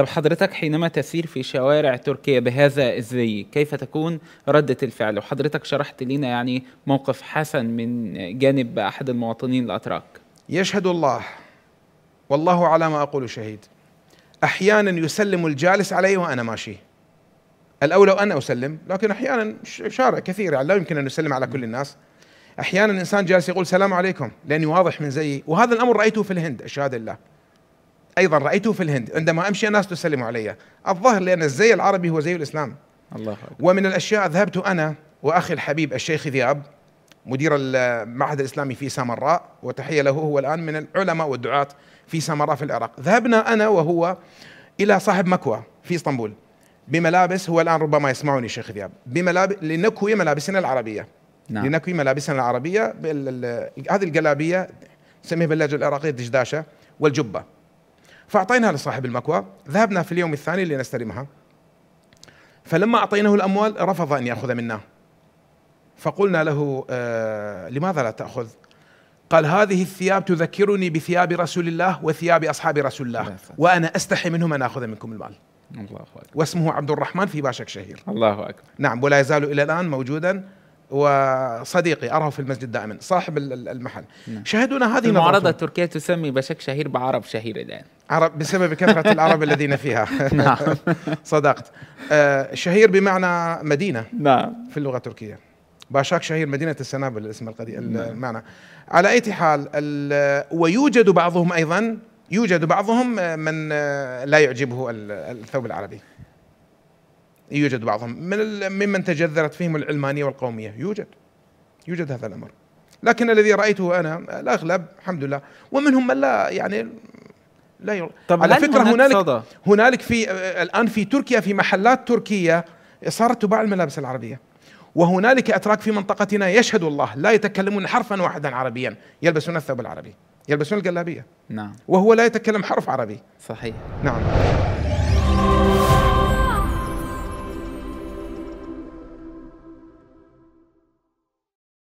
طب حضرتك حينما تسير في شوارع تركيا بهذا الزي كيف تكون ردة الفعل وحضرتك شرحت لنا يعني موقف حسن من جانب أحد المواطنين الأتراك يشهد الله والله على ما أقول شهيد أحيانا يسلم الجالس علي وأنا ماشي الأولى أن أسلم لكن أحيانا شارع كثير يعني لا يمكن أن نسلم على كل الناس أحيانا الإنسان جالس يقول سلام عليكم لأني واضح من زيي وهذا الأمر رأيته في الهند أشهد الله أيضا رأيته في الهند عندما أمشي الناس تسلم علي الظاهر لأن الزي العربي هو زي الإسلام الله ومن الأشياء ذهبت أنا وأخي الحبيب الشيخ ذياب مدير المعهد الإسلامي في سامراء وتحية له هو الآن من العلماء والدعاة في سامراء في العراق ذهبنا أنا وهو إلى صاحب مكوى في اسطنبول بملابس هو الآن ربما يسمعني شيخ ذياب بملابس لنكوي ملابسنا العربية نعم. لنكوي ملابسنا العربية هذه القلابيه نسميها باللهجة العراقية الدشداشه والجبة فأعطيناها لصاحب المكوى ذهبنا في اليوم الثاني لنستلمها فلما أعطيناه الأموال رفض أن يأخذ منا فقلنا له آه لماذا لا تأخذ قال هذه الثياب تذكرني بثياب رسول الله وثياب أصحاب رسول الله وأنا أستحي منهم أن أخذ منكم المال الله أكبر. واسمه عبد الرحمن في باشك شهير الله أكبر نعم ولا يزال إلى الآن موجودا وصديقي اراه في المسجد دائما صاحب المحل نعم. شاهدونا هذه المعارضه التركيه تسمي بشك شهير بعرب شهير الان عرب بسبب كثره العرب الذين فيها نعم صدقت آه شهير بمعنى مدينه نعم في اللغه التركيه باشاك شهير مدينه السنابل الاسم القديم نعم. المعنى على اي حال ويوجد بعضهم ايضا يوجد بعضهم آه، من آه، لا يعجبه الثوب العربي يوجد بعضهم من ممن تجذرت فيهم العلمانيه والقوميه يوجد يوجد هذا الامر لكن الذي رايته انا الاغلب الحمد لله ومنهم من لا يعني لا طب على فكره هنالك هنالك في الان في تركيا في محلات تركيه صارت تباع الملابس العربيه وهنالك اتراك في منطقتنا يشهد الله لا يتكلمون حرفا واحدا عربيا يلبسون الثوب العربي يلبسون الجلابيه نعم وهو لا يتكلم حرف عربي صحيح نعم